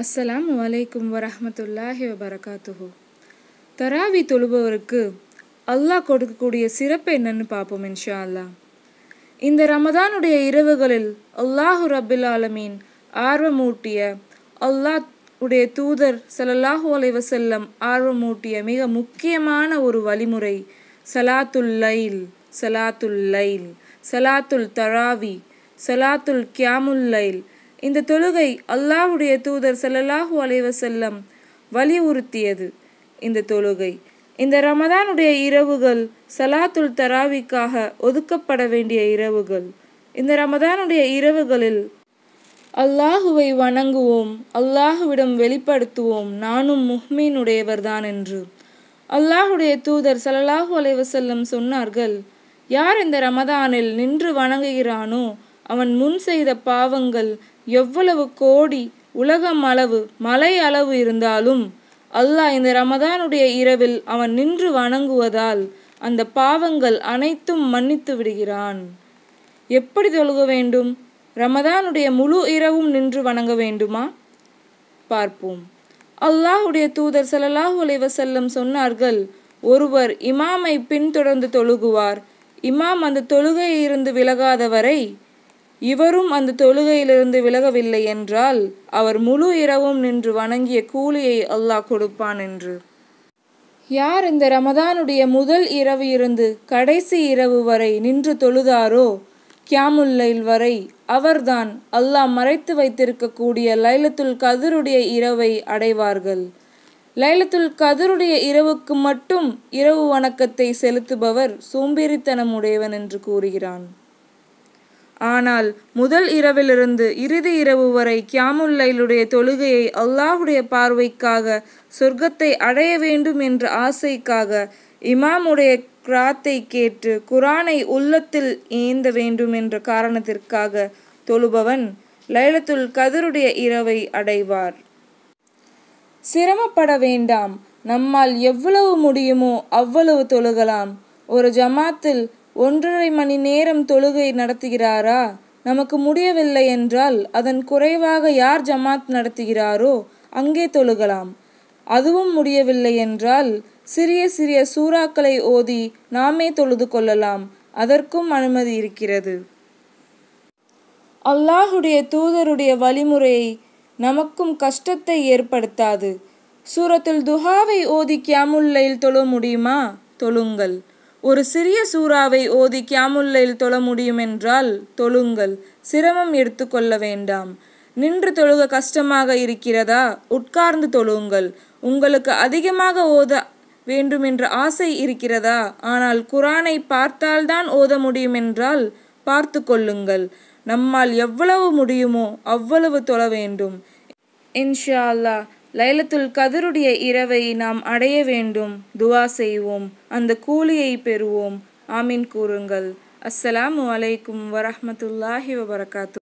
அஸ்ஸலாம் வலைக்கும் வரமத்துல்லாஹி வபரகாத்துஹு தராவி தொழுபவருக்கு அல்லாஹ் கொடுக்கக்கூடிய சிறப்பு என்னன்னு பார்ப்போம் இன்ஷா அல்லா இந்த ரமதானுடைய இரவுகளில் அல்லாஹு ரபில் ஆலமீன் ஆர்வமூட்டிய அல்லாஹ் உடைய தூதர் சலல்லாஹு அலைவசல்லம் ஆர்வமூட்டிய மிக முக்கியமான ஒரு வழிமுறை சலாத்துல் லைல் சலாத்துல் லைல் சலாத்துல் தராவி சலாத்துல் கியாமுல் லைல் இந்த தொழுகை அல்லாஹுடைய தூதர் செல்லல்லாஹு அலைவ செல்லம் வலியுறுத்தியது இந்த தொழுகை இந்த ரமதானுடைய இரவுகள் சலாத்துல் தராவிக்காக ஒதுக்கப்பட வேண்டிய இரவுகள் இந்த ரமதானுடைய இரவுகளில் அல்லாஹுவை வணங்குவோம் அல்லாஹுவிடம் வெளிப்படுத்துவோம் நானும் முஹ்மீனுடையவர்தான் என்று அல்லாஹுடைய தூதர் சலல்லாஹு அலைவசல்லம் சொன்னார்கள் யார் இந்த ரமதானில் நின்று வணங்குகிறானோ அவன் முன் செய்த பாவங்கள் எவ்வளவு கோடி உலகம் அளவு மலை அளவு இருந்தாலும் அல்லாஹ் இந்த ரமதானுடைய இரவில் அவன் நின்று வணங்குவதால் அந்த பாவங்கள் அனைத்தும் மன்னித்து விடுகிறான் எப்படி தொழுக வேண்டும் ரமதானுடைய முழு இரவும் நின்று வணங்க வேண்டுமா பார்ப்போம் அல்லாஹுடைய தூதர் சல்லாஹூ அலைவசல்லம் சொன்னார்கள் ஒருவர் இமாமை பின்தொடர்ந்து தொழுகுவார் இமாம் அந்த தொழுகையிலிருந்து விலகாத வரை இவரும் அந்த தொழுகையிலிருந்து விலகவில்லை என்றால் அவர் முழு இரவும் நின்று வணங்கிய கூலியை அல்லாஹ் கொடுப்பான் என்று யார் இந்த ரமதானுடைய முதல் இரவு இருந்து கடைசி இரவு வரை நின்று தொழுதாரோ கியாமுல்லைல் வரை அவர்தான் அல்லாஹ் மறைத்து வைத்திருக்கக்கூடிய லைலத்துல் கதிருடைய இரவை அடைவார்கள் லைலத்துல் கதிருடைய இரவுக்கு மட்டும் இரவு வணக்கத்தை செலுத்துபவர் சோம்பேறித்தனம் உடையவன் என்று கூறுகிறான் ஆனால் முதல் இரவிலிருந்து இறுதி இரவு வரை கியாமுல்லைலுடைய தொழுகையை அல்லாஹுடைய பார்வைக்காக சொர்க்கத்தை அடைய வேண்டும் என்ற ஆசைக்காக இமாமுடைய கிராத்தை கேட்டு குரானை உள்ளத்தில் ஏந்த வேண்டும் என்ற காரணத்திற்காக தொழுபவன் லைலத்துல் கதருடைய இரவை அடைவார் சிரமப்பட வேண்டாம் நம்மால் எவ்வளவு முடியுமோ அவ்வளவு தொழுகலாம் ஒரு ஜமாத்தில் ஒன்றரை மணி நேரம் தொழுகை நடத்துகிறாரா நமக்கு முடியவில்லை என்றால் அதன் குறைவாக யார் ஜமாத் நடத்துகிறாரோ அங்கே தொழுகலாம் அதுவும் முடியவில்லை என்றால் சிறிய சிறிய சூறாக்களை ஓதி நாமே தொழுது கொள்ளலாம் அதற்கும் அனுமதி இருக்கிறது அல்லாஹுடைய தூதருடைய வழிமுறையை நமக்கும் கஷ்டத்தை ஏற்படுத்தாது சூரத்தில் துஹாவை ஓதி கியாமுல்லையில் தொழ முடியுமா தொழுங்கள் ஒரு சிறிய சூறாவை ஓதி கியாமுல்லையில் தொழ முடியும் என்றால் தொழுங்கள் சிரமம் எடுத்துக்கொள்ள வேண்டாம் நின்று தொழுக கஷ்டமாக இருக்கிறதா உட்கார்ந்து தொழுங்கள் உங்களுக்கு அதிகமாக ஓத வேண்டுமென்ற ஆசை இருக்கிறதா ஆனால் குரானை பார்த்தால்தான் ஓத முடியும் என்றால் பார்த்து கொள்ளுங்கள் நம்மால் எவ்வளவு முடியுமோ அவ்வளவு தொழ வேண்டும் இன்ஷா அல்லாஹ் லைலத்துல் கதருடைய இரவை நாம் அடைய வேண்டும் துவா செய்வோம் அந்த கூலியை பெறுவோம் ஆமீன் கூறுங்கள் அஸ்ஸலாமு அலைக்கும் வரமத்துல்லாஹி வபரகாத்து